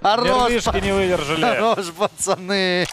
Хорош, Нервишки не выдержали. Хорош, пацаны.